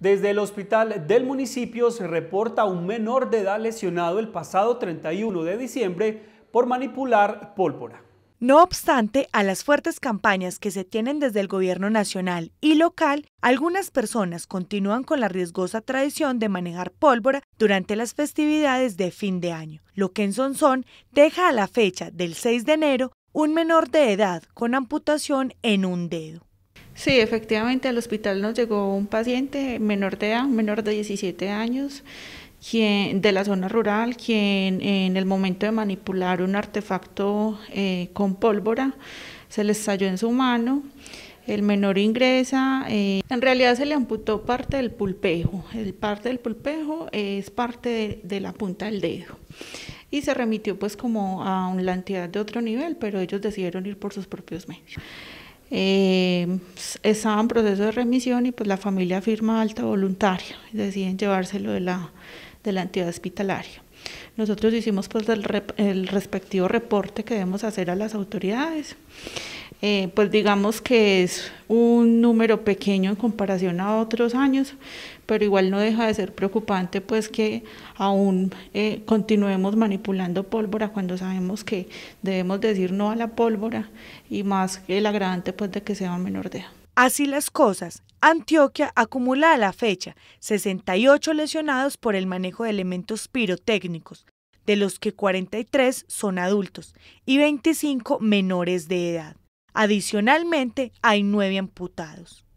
Desde el hospital del municipio se reporta un menor de edad lesionado el pasado 31 de diciembre por manipular pólvora. No obstante, a las fuertes campañas que se tienen desde el gobierno nacional y local, algunas personas continúan con la riesgosa tradición de manejar pólvora durante las festividades de fin de año, lo que en Sonsón deja a la fecha del 6 de enero un menor de edad con amputación en un dedo. Sí, efectivamente al hospital nos llegó un paciente menor de edad, menor de 17 años, quien, de la zona rural, quien en el momento de manipular un artefacto eh, con pólvora se le estalló en su mano. El menor ingresa, eh, en realidad se le amputó parte del pulpejo. El parte del pulpejo es parte de, la punta del dedo y se remitió pues como a la entidad de otro nivel, pero ellos decidieron ir por sus propios medios. Eh, estaba en proceso de remisión y pues la familia firma alta voluntaria y deciden llevárselo de la, de la entidad hospitalaria. Nosotros hicimos pues el, respectivo reporte que debemos hacer a las autoridades. Eh, pues digamos que es un número pequeño en comparación a otros años, pero igual no deja de ser preocupante pues que aún eh, continuemos manipulando pólvora cuando sabemos que debemos decir no a la pólvora y más el agradante pues de que sea menor de edad. Así las cosas, Antioquia acumula a la fecha 68 lesionados por el manejo de elementos pirotécnicos, de los que 43 son adultos y 25 menores de edad. Adicionalmente, hay 9 amputados.